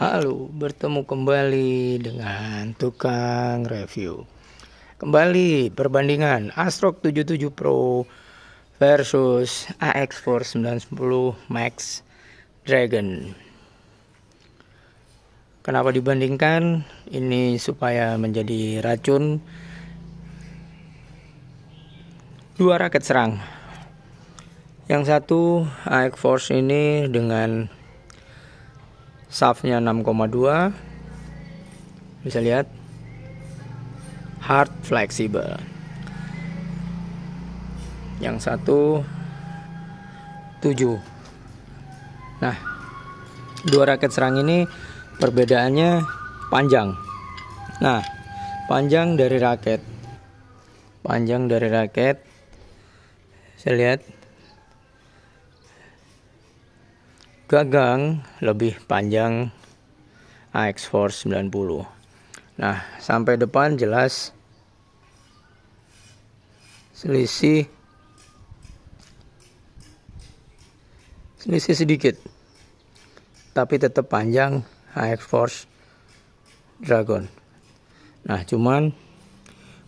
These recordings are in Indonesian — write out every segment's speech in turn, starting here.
Halo, bertemu kembali dengan tukang review. Kembali perbandingan Astrox 77 Pro versus AX4 910 Max Dragon. Kenapa dibandingkan? Ini supaya menjadi racun dua raket serang. Yang satu AX Force ini dengan shaftnya 6,2 bisa lihat hard flexible. yang satu 7 nah dua raket serang ini perbedaannya panjang nah panjang dari raket panjang dari raket saya lihat gagang lebih panjang ax Force 90 nah sampai depan jelas selisih selisih sedikit tapi tetap panjang AX Force Dragon nah cuman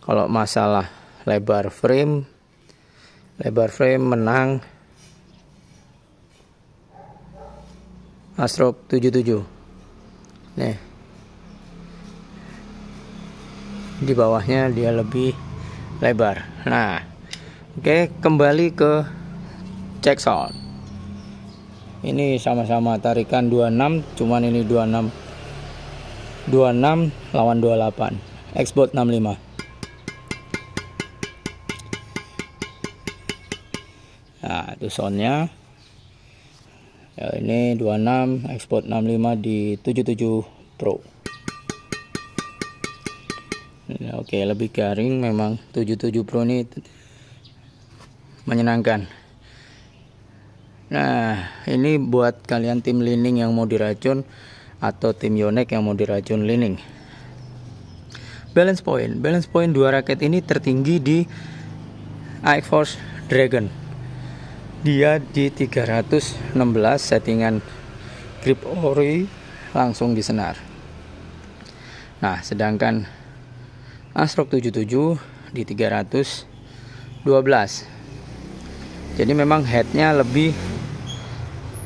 kalau masalah lebar frame lebar frame menang Asrop 77 nih di bawahnya dia lebih lebar nah oke okay, kembali ke check sound ini sama-sama tarikan 26 cuman ini 26 26 lawan 28 export 65 Nah, itu soundnya ya ini 26 export 65 di 77 Pro ya, oke lebih garing memang 77 Pro ini menyenangkan nah ini buat kalian tim lining yang mau diracun atau tim Yonex yang mau diracun lining balance point balance point dua raket ini tertinggi di Air Force Dragon dia di 316 settingan grip ori langsung di senar. nah sedangkan Asrock 77 di 312 jadi memang headnya lebih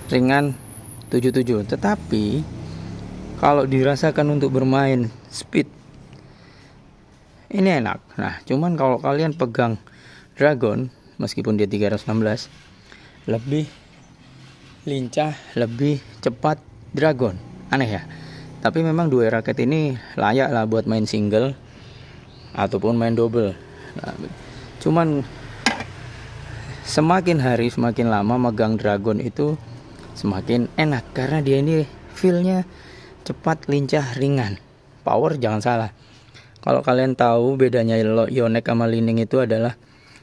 ringan 77 tetapi kalau dirasakan untuk bermain speed ini enak nah cuman kalau kalian pegang dragon meskipun dia 316 lebih lincah, lebih cepat Dragon. Aneh ya. Tapi memang dua raket ini layak lah buat main single ataupun main double. cuman semakin hari semakin lama megang Dragon itu semakin enak karena dia ini feelnya cepat, lincah, ringan. Power jangan salah. Kalau kalian tahu bedanya Yonex sama Lining itu adalah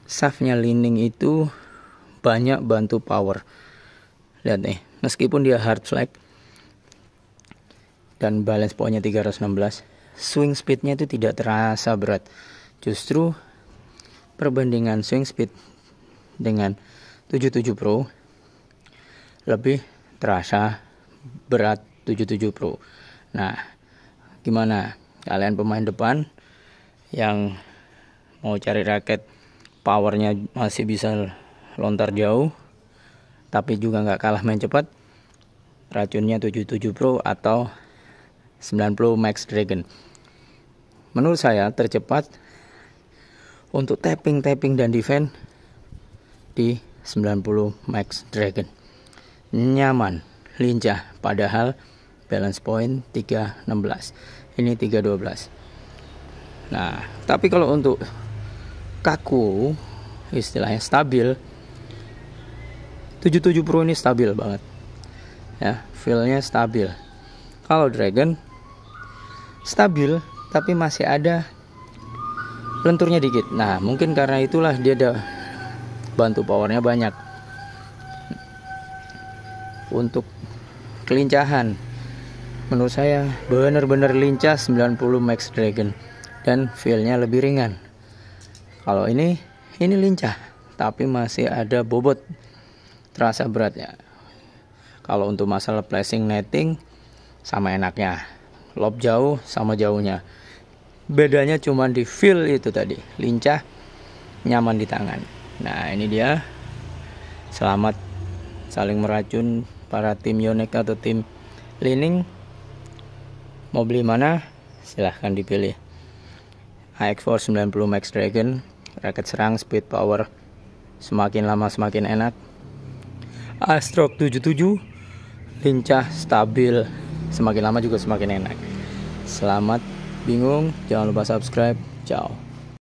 shaftnya Lining itu banyak bantu power lihat nih meskipun dia hard flag dan balance pokoknya 316 swing speednya itu tidak terasa berat justru perbandingan swing speed dengan 77 Pro lebih terasa berat 77 Pro nah gimana kalian pemain depan yang mau cari raket powernya masih bisa lontar jauh tapi juga nggak kalah main cepat racunnya 77 Pro atau 90 Max Dragon menurut saya tercepat untuk tapping-tapping dan defend di 90 Max Dragon nyaman lincah padahal balance point 316 ini 312 nah tapi kalau untuk kaku istilahnya stabil 77 Pro ini stabil banget ya feelnya stabil kalau Dragon stabil tapi masih ada lenturnya dikit nah mungkin karena itulah dia ada bantu powernya banyak untuk kelincahan menurut saya benar-benar lincah 90 Max Dragon dan feelnya lebih ringan kalau ini ini lincah tapi masih ada bobot terasa berat ya kalau untuk masalah placing netting sama enaknya lob jauh sama jauhnya bedanya cuma di feel itu tadi lincah nyaman di tangan nah ini dia selamat saling meracun para tim Yonex atau tim Lining mau beli mana silahkan dipilih ax 490 Max Dragon raket serang speed power semakin lama semakin enak Astrok 77 lincah stabil semakin lama juga semakin enak selamat bingung jangan lupa subscribe ciao